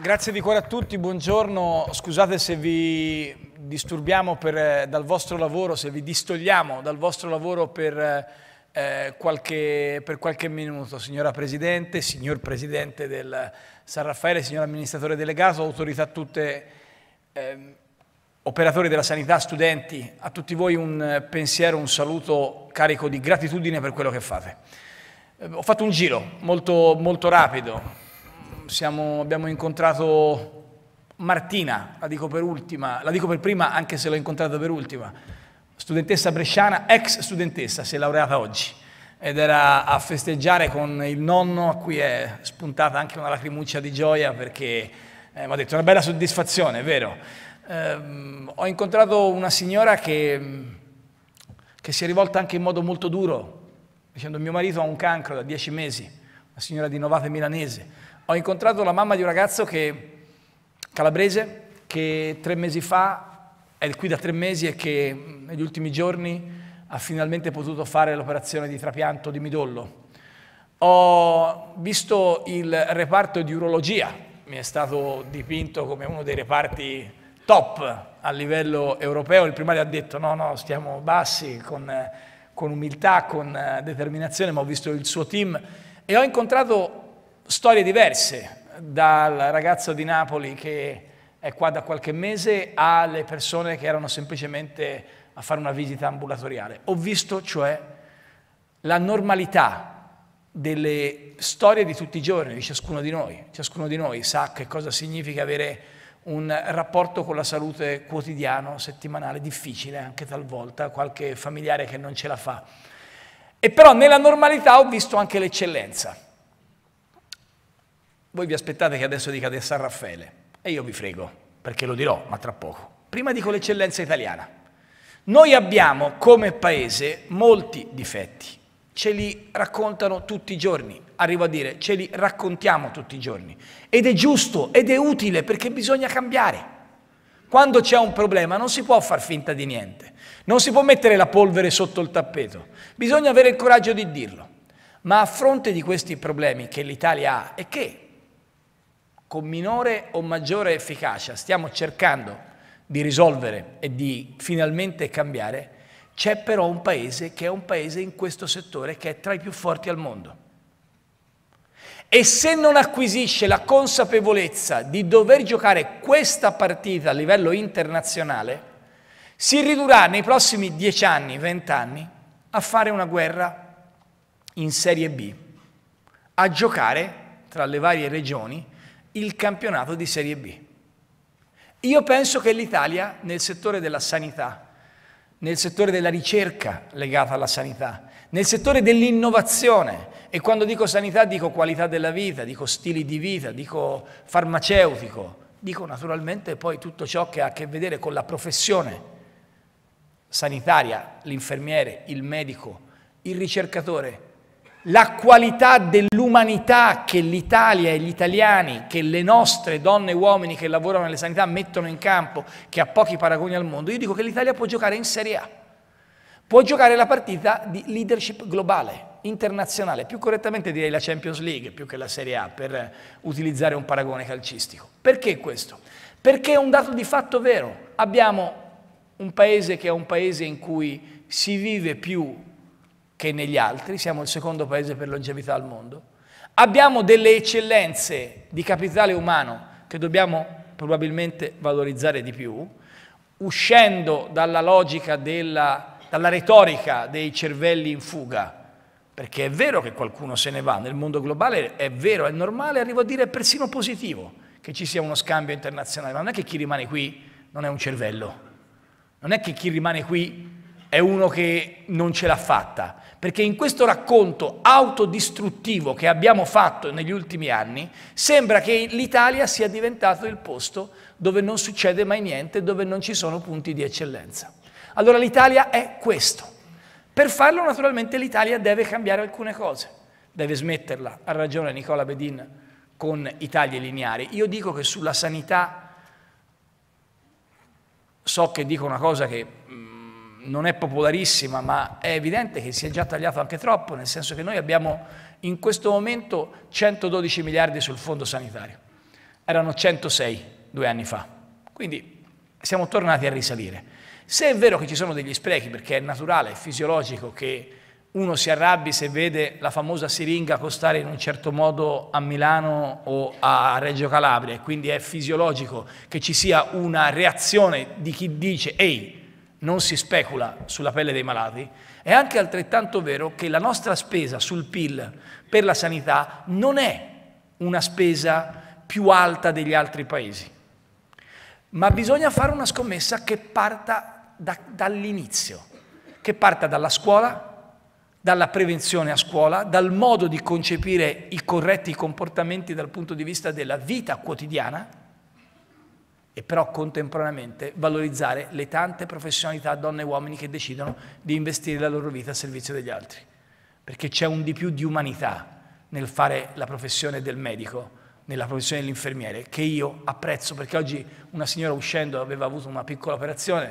Grazie di cuore a tutti, buongiorno. Scusate se vi disturbiamo per, eh, dal vostro lavoro, se vi distogliamo dal vostro lavoro per, eh, eh, qualche, per qualche minuto. Signora Presidente, signor Presidente del San Raffaele, signor Amministratore delegato, autorità tutte, eh, operatori della sanità, studenti, a tutti voi un eh, pensiero, un saluto carico di gratitudine per quello che fate. Eh, ho fatto un giro molto, molto rapido, siamo, abbiamo incontrato Martina, la dico per ultima, la dico per prima anche se l'ho incontrata per ultima, studentessa bresciana, ex studentessa, si è laureata oggi ed era a festeggiare con il nonno a cui è spuntata anche una lacrimuccia di gioia perché eh, mi ha detto una bella soddisfazione, è vero. Eh, ho incontrato una signora che, che si è rivolta anche in modo molto duro, dicendo mio marito ha un cancro da dieci mesi, una signora di Novate milanese, ho incontrato la mamma di un ragazzo che, calabrese che tre mesi fa è qui da tre mesi e che negli ultimi giorni ha finalmente potuto fare l'operazione di trapianto di midollo. Ho visto il reparto di urologia, mi è stato dipinto come uno dei reparti top a livello europeo, il primario ha detto no, no, stiamo bassi con, con umiltà, con eh, determinazione, ma ho visto il suo team e ho incontrato storie diverse, dal ragazzo di Napoli che è qua da qualche mese alle persone che erano semplicemente a fare una visita ambulatoriale. Ho visto cioè la normalità delle storie di tutti i giorni, di ciascuno di noi. Ciascuno di noi sa che cosa significa avere un rapporto con la salute quotidiano, settimanale, difficile anche talvolta, qualche familiare che non ce la fa. E però nella normalità ho visto anche l'eccellenza. Voi vi aspettate che adesso dica di San Raffaele e io vi frego, perché lo dirò, ma tra poco. Prima dico l'eccellenza italiana. Noi abbiamo come paese molti difetti, ce li raccontano tutti i giorni, arrivo a dire, ce li raccontiamo tutti i giorni. Ed è giusto, ed è utile, perché bisogna cambiare. Quando c'è un problema non si può far finta di niente, non si può mettere la polvere sotto il tappeto, bisogna avere il coraggio di dirlo. Ma a fronte di questi problemi che l'Italia ha e che con minore o maggiore efficacia stiamo cercando di risolvere e di finalmente cambiare, c'è però un paese che è un paese in questo settore che è tra i più forti al mondo. E se non acquisisce la consapevolezza di dover giocare questa partita a livello internazionale, si ridurrà nei prossimi dieci anni, vent'anni, a fare una guerra in Serie B, a giocare tra le varie regioni il campionato di Serie B. Io penso che l'Italia nel settore della sanità, nel settore della ricerca legata alla sanità, nel settore dell'innovazione, e quando dico sanità dico qualità della vita, dico stili di vita, dico farmaceutico, dico naturalmente poi tutto ciò che ha a che vedere con la professione sanitaria, l'infermiere, il medico, il ricercatore, la qualità dell'umanità che l'Italia e gli italiani, che le nostre donne e uomini che lavorano nelle sanità mettono in campo, che ha pochi paragoni al mondo, io dico che l'Italia può giocare in Serie A, può giocare la partita di leadership globale, internazionale, più correttamente direi la Champions League più che la Serie A, per eh, utilizzare un paragone calcistico. Perché questo? Perché è un dato di fatto vero. Abbiamo un paese che è un paese in cui si vive più che negli altri, siamo il secondo paese per longevità al mondo, abbiamo delle eccellenze di capitale umano che dobbiamo probabilmente valorizzare di più, uscendo dalla logica della, dalla retorica dei cervelli in fuga, perché è vero che qualcuno se ne va, nel mondo globale è vero, è normale, arrivo a dire è persino positivo che ci sia uno scambio internazionale, ma non è che chi rimane qui non è un cervello, non è che chi rimane qui è uno che non ce l'ha fatta, perché in questo racconto autodistruttivo che abbiamo fatto negli ultimi anni, sembra che l'Italia sia diventato il posto dove non succede mai niente, dove non ci sono punti di eccellenza. Allora l'Italia è questo. Per farlo naturalmente l'Italia deve cambiare alcune cose, deve smetterla, ha ragione Nicola Bedin, con i tagli lineari. Io dico che sulla sanità so che dico una cosa che non è popolarissima, ma è evidente che si è già tagliato anche troppo, nel senso che noi abbiamo in questo momento 112 miliardi sul fondo sanitario. Erano 106 due anni fa. Quindi siamo tornati a risalire. Se è vero che ci sono degli sprechi, perché è naturale, è fisiologico che uno si arrabbi se vede la famosa siringa costare in un certo modo a Milano o a Reggio Calabria, e quindi è fisiologico che ci sia una reazione di chi dice ehi, non si specula sulla pelle dei malati, è anche altrettanto vero che la nostra spesa sul PIL per la sanità non è una spesa più alta degli altri paesi, ma bisogna fare una scommessa che parta da, dall'inizio, che parta dalla scuola, dalla prevenzione a scuola, dal modo di concepire i corretti comportamenti dal punto di vista della vita quotidiana, e però contemporaneamente valorizzare le tante professionalità donne e uomini che decidono di investire la loro vita a servizio degli altri, perché c'è un di più di umanità nel fare la professione del medico, nella professione dell'infermiere, che io apprezzo, perché oggi una signora uscendo aveva avuto una piccola operazione,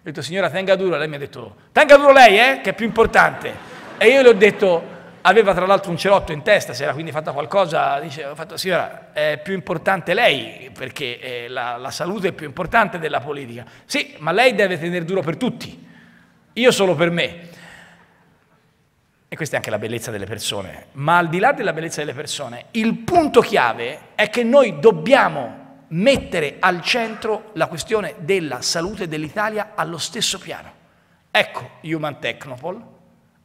ho detto signora tenga duro, lei mi ha detto tenga duro lei, eh, che è più importante, e io le ho detto aveva tra l'altro un cerotto in testa, si era quindi fatta qualcosa, diceva, ho fatto signora, è più importante lei, perché eh, la, la salute è più importante della politica. Sì, ma lei deve tenere duro per tutti, io solo per me. E questa è anche la bellezza delle persone. Ma al di là della bellezza delle persone, il punto chiave è che noi dobbiamo mettere al centro la questione della salute dell'Italia allo stesso piano. Ecco Human Technopol,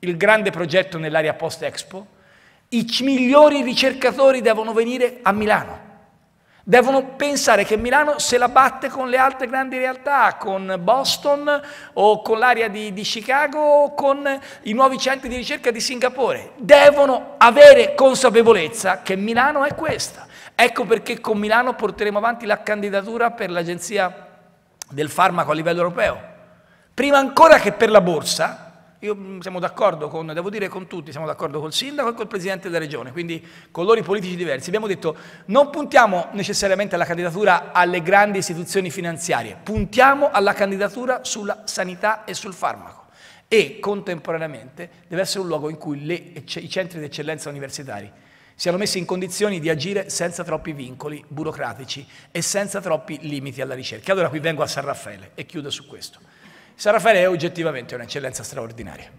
il grande progetto nell'area post-Expo, i migliori ricercatori devono venire a Milano. Devono pensare che Milano se la batte con le altre grandi realtà, con Boston o con l'area di, di, Chicago o con i nuovi centri di ricerca di Singapore. Devono avere consapevolezza che Milano è questa. Ecco perché con Milano porteremo avanti la candidatura per l'Agenzia del Farmaco a livello europeo. Prima ancora che per la borsa, io mm, siamo d'accordo con, devo dire con tutti, siamo d'accordo col sindaco e col presidente della regione, quindi colori politici diversi. Abbiamo detto non puntiamo necessariamente alla candidatura alle grandi istituzioni finanziarie, puntiamo alla candidatura sulla sanità e sul farmaco e contemporaneamente deve essere un luogo in cui le, i centri di eccellenza universitari siano messi in condizioni di agire senza troppi vincoli burocratici e senza troppi limiti alla ricerca. Allora qui vengo a San Raffaele e chiudo su questo. San Raffaele è oggettivamente un'eccellenza straordinaria.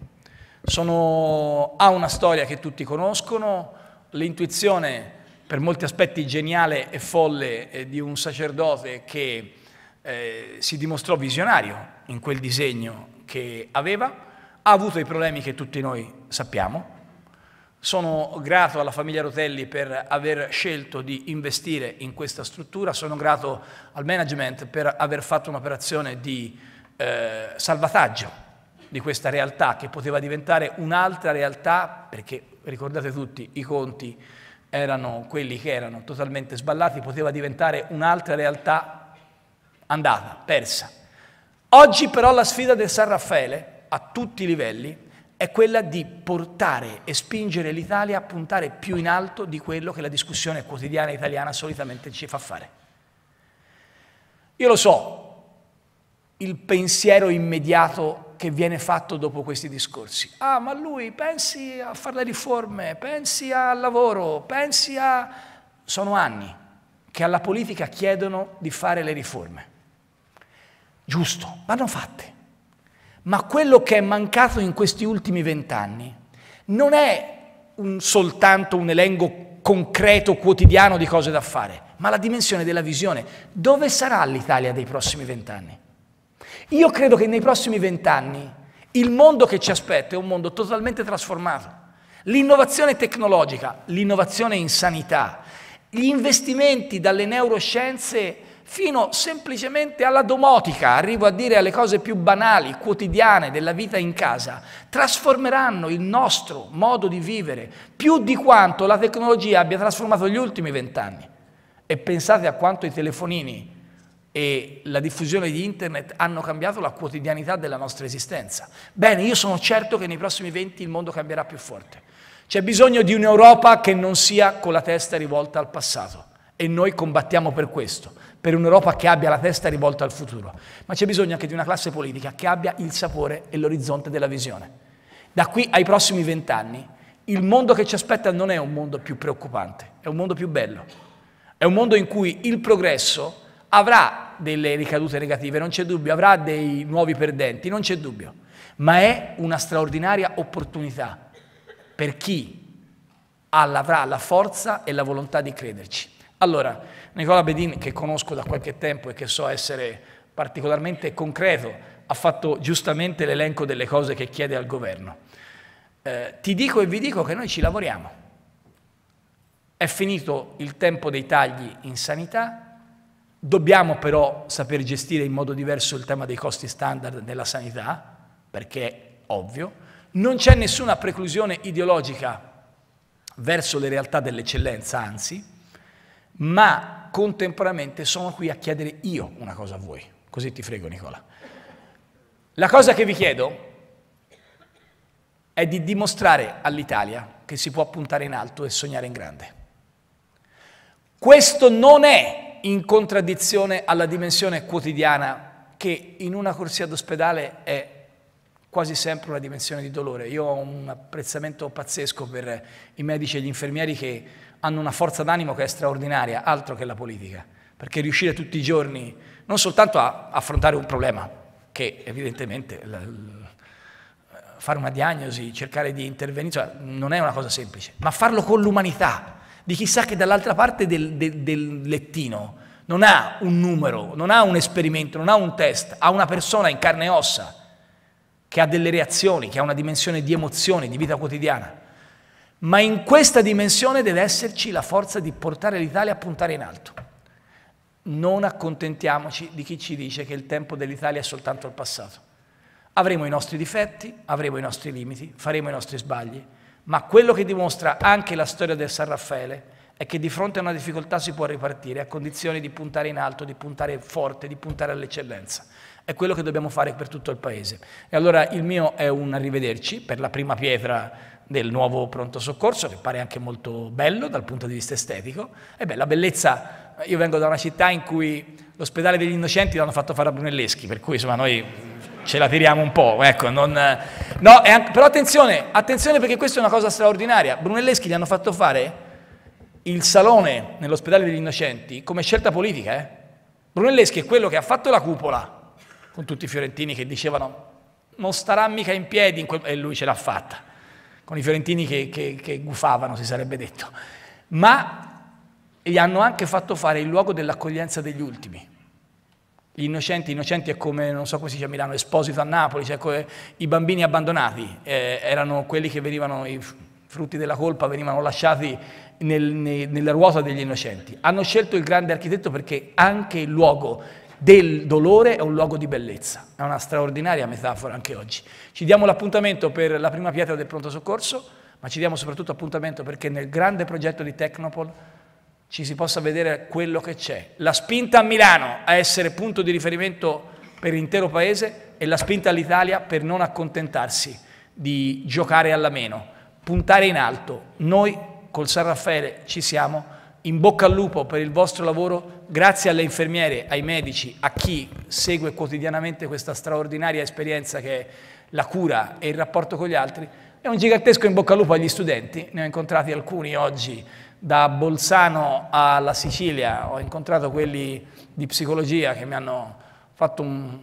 Sono, ha una storia che tutti conoscono, l'intuizione per molti aspetti geniale e folle eh, di un sacerdote che eh, si dimostrò visionario in quel disegno che aveva, ha avuto i problemi che tutti noi sappiamo. Sono grato alla famiglia Rotelli per aver scelto di investire in questa struttura, sono grato al management per aver fatto un'operazione di eh, salvataggio di questa realtà che poteva diventare un'altra realtà, perché ricordate tutti i conti erano quelli che erano totalmente sballati, poteva diventare un'altra realtà andata, persa. Oggi però la sfida del San Raffaele, a tutti i livelli, è quella di portare e spingere l'Italia a puntare più in alto di quello che la discussione quotidiana italiana solitamente ci fa fare. Io lo so, il pensiero immediato che viene fatto dopo questi discorsi. Ah, ma lui pensi a fare le riforme, pensi al lavoro, pensi a... Sono anni che alla politica chiedono di fare le riforme. Giusto, vanno fatte. Ma quello che è mancato in questi ultimi vent'anni non è un, soltanto un elenco concreto, quotidiano di cose da fare, ma la dimensione della visione. Dove sarà l'Italia dei prossimi vent'anni? Io credo che nei prossimi vent'anni il mondo che ci aspetta è un mondo totalmente trasformato. L'innovazione tecnologica, l'innovazione in sanità, gli investimenti dalle neuroscienze fino semplicemente alla domotica, arrivo a dire alle cose più banali, quotidiane della vita in casa, trasformeranno il nostro modo di vivere più di quanto la tecnologia abbia trasformato gli ultimi vent'anni. E pensate a quanto i telefonini e la diffusione di internet hanno cambiato la quotidianità della nostra esistenza. Bene, io sono certo che nei prossimi venti il mondo cambierà più forte. C'è bisogno di un'Europa che non sia con la testa rivolta al passato e noi combattiamo per questo, per un'Europa che abbia la testa rivolta al futuro. Ma c'è bisogno anche di una classe politica che abbia il sapore e l'orizzonte della visione. Da qui ai prossimi vent'anni il mondo che ci aspetta non è un mondo più preoccupante, è un mondo più bello. È un mondo in cui il progresso avrà delle ricadute negative, non c'è dubbio, avrà dei nuovi perdenti, non c'è dubbio, ma è una straordinaria opportunità per chi avrà la forza e la volontà di crederci. Allora, Nicola Bedin, che conosco da qualche tempo e che so essere particolarmente concreto, ha fatto giustamente l'elenco delle cose che chiede al governo. Eh, ti dico e vi dico che noi ci lavoriamo. È finito il tempo dei tagli in sanità, Dobbiamo però saper gestire in modo diverso il tema dei costi standard nella sanità, perché è ovvio, non c'è nessuna preclusione ideologica verso le realtà dell'eccellenza, anzi, ma contemporaneamente sono qui a chiedere io una cosa a voi, così ti frego Nicola. La cosa che vi chiedo è di dimostrare all'Italia che si può puntare in alto e sognare in grande. Questo non è in contraddizione alla dimensione quotidiana che in una corsia d'ospedale è quasi sempre una dimensione di dolore. Io ho un apprezzamento pazzesco per i medici e gli infermieri che hanno una forza d'animo che è straordinaria, altro che la politica, perché riuscire tutti i giorni non soltanto a affrontare un problema, che evidentemente fare una diagnosi, cercare di intervenire, cioè non è una cosa semplice, ma farlo con l'umanità, di chissà che dall'altra parte del, del, del lettino. Non ha un numero, non ha un esperimento, non ha un test, ha una persona in carne e ossa che ha delle reazioni, che ha una dimensione di emozioni, di vita quotidiana. Ma in questa dimensione deve esserci la forza di portare l'Italia a puntare in alto. Non accontentiamoci di chi ci dice che il tempo dell'Italia è soltanto il passato. Avremo i nostri difetti, avremo i nostri limiti, faremo i nostri sbagli, ma quello che dimostra anche la storia del San Raffaele è che di fronte a una difficoltà si può ripartire a condizione di puntare in alto, di puntare forte, di puntare all'eccellenza. È quello che dobbiamo fare per tutto il Paese. E allora il mio è un arrivederci per la prima pietra del nuovo pronto soccorso, che pare anche molto bello dal punto di vista estetico. E beh, la bellezza, io vengo da una città in cui l'ospedale degli innocenti l'hanno fatto fare a Brunelleschi, per cui insomma noi ce la tiriamo un po', ecco, non, no, anche, però attenzione, attenzione perché questa è una cosa straordinaria, Brunelleschi gli hanno fatto fare il salone nell'ospedale degli innocenti come scelta politica, eh? Brunelleschi è quello che ha fatto la cupola, con tutti i fiorentini che dicevano non starà mica in piedi, in quel... e lui ce l'ha fatta, con i fiorentini che, che, che gufavano si sarebbe detto, ma gli hanno anche fatto fare il luogo dell'accoglienza degli ultimi, gli innocenti, innocenti è come, non so come si dice a Milano, Esposito a Napoli, cioè come, i bambini abbandonati, eh, erano quelli che venivano, i frutti della colpa venivano lasciati nel, nel, nella ruota degli innocenti. Hanno scelto il grande architetto perché anche il luogo del dolore è un luogo di bellezza. È una straordinaria metafora anche oggi. Ci diamo l'appuntamento per la prima pietra del pronto soccorso, ma ci diamo soprattutto appuntamento perché nel grande progetto di Technopol ci si possa vedere quello che c'è. La spinta a Milano a essere punto di riferimento per l'intero paese e la spinta all'Italia per non accontentarsi di giocare alla meno, puntare in alto. Noi col San Raffaele ci siamo, in bocca al lupo per il vostro lavoro, grazie alle infermiere, ai medici, a chi segue quotidianamente questa straordinaria esperienza che è la cura e il rapporto con gli altri. È un gigantesco in bocca al lupo agli studenti, ne ho incontrati alcuni oggi da Bolzano alla Sicilia ho incontrato quelli di psicologia che mi hanno fatto un,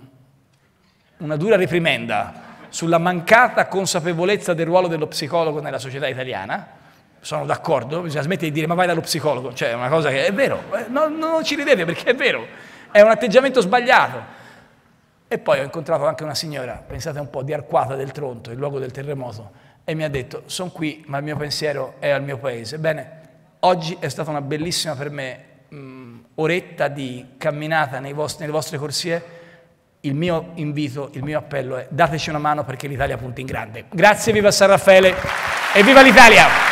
una dura reprimenda sulla mancata consapevolezza del ruolo dello psicologo nella società italiana. Sono d'accordo, bisogna smettere di dire ma vai dallo psicologo, cioè è una cosa che è vero, eh, no, non ci ridete perché è vero, è un atteggiamento sbagliato. E poi ho incontrato anche una signora, pensate un po', di Arquata del Tronto, il luogo del terremoto, e mi ha detto, sono qui, ma il mio pensiero è al mio paese. Bene, Oggi è stata una bellissima per me mh, oretta di camminata vostri, nelle vostre corsie. Il mio invito, il mio appello è dateci una mano perché l'Italia punta in grande. Grazie, viva San Raffaele e viva l'Italia!